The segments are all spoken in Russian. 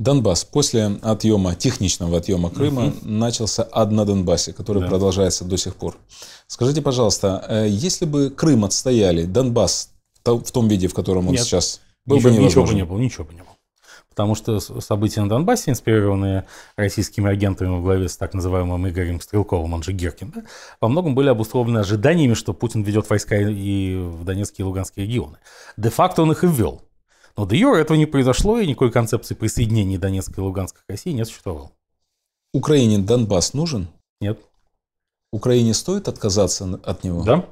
Донбасс. После отъема, техничного отъема Крыма, угу. начался ад на Донбассе, который да. продолжается до сих пор. Скажите, пожалуйста, э, если бы Крым отстояли, Донбасс в том виде, в котором он Нет. сейчас был ничего, бы Ничего бы не было, ничего бы не было. Потому что события на Донбассе, инспирированные российскими агентами во главе с так называемым Игорем Стрелковым, он же Геркин, да, во многом были обусловлены ожиданиями, что Путин ведет войска и в Донецкие и Луганские регионы. Де-факто он их и ввел. Но до юра этого не произошло, и никакой концепции присоединения Донецкой и Луганской России не существовало. Украине Донбасс нужен? Нет. Украине стоит отказаться от него? Да.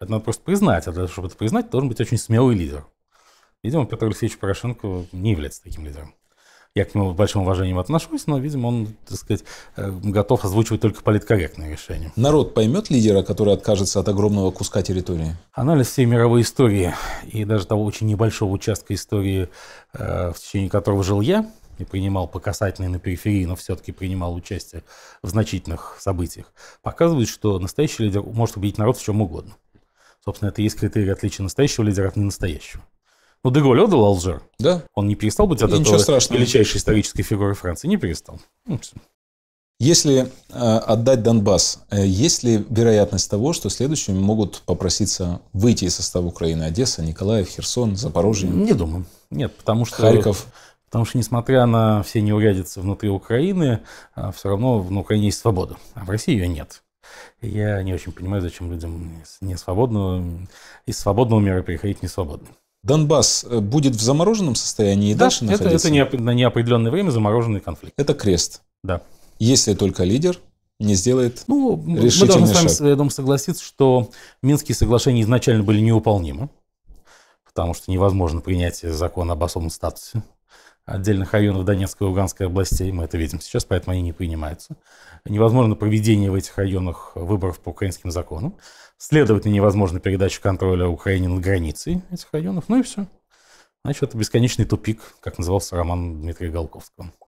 Это надо просто признать, а для того, чтобы это признать, должен быть очень смелый лидер. Видимо, Петр Алексеевич Порошенко не является таким лидером я к нему с большим уважением отношусь, но, видимо, он, так сказать, э, готов озвучивать только политкорректные решения. Народ поймет лидера, который откажется от огромного куска территории? Анализ всей мировой истории и даже того очень небольшого участка истории, э, в течение которого жил я, и принимал по касательной на периферии, но все-таки принимал участие в значительных событиях, показывает, что настоящий лидер может убедить народ в чем угодно. Собственно, это и есть критерий отличия настоящего лидера от ненастоящего. Ну, Деголь отдал Алжир. Да. Он не перестал быть от И этого страшного. величайшей исторической фигурой Франции. Не перестал. Ну, Если э, отдать Донбасс, э, есть ли вероятность того, что следующими могут попроситься выйти из состава Украины Одесса, Николаев, Херсон, Запорожье? Не думаю. Нет, потому что... Харьков? Потому что, несмотря на все неурядицы внутри Украины, э, все равно на Украине есть свобода, а в России ее нет. Я не очень понимаю, зачем людям из, несвободного, из свободного мира переходить в несвободный. Донбасс э, будет в замороженном состоянии и да, дальше это, находиться? Это не, на неопределенное время замороженный конфликт. Это крест. Да. Если только лидер не сделает Ну, мы должны с вами, я думаю, согласиться, что Минские соглашения изначально были невыполнимы, потому что невозможно принять закон об особом статусе отдельных районов Донецкой и Луганской областей, мы это видим сейчас, поэтому они не принимаются. Невозможно проведение в этих районах выборов по украинским законам. Следовательно, невозможно передача контроля Украине над границей этих районов. Ну и все. Значит, это бесконечный тупик, как назывался роман Дмитрия Голковского.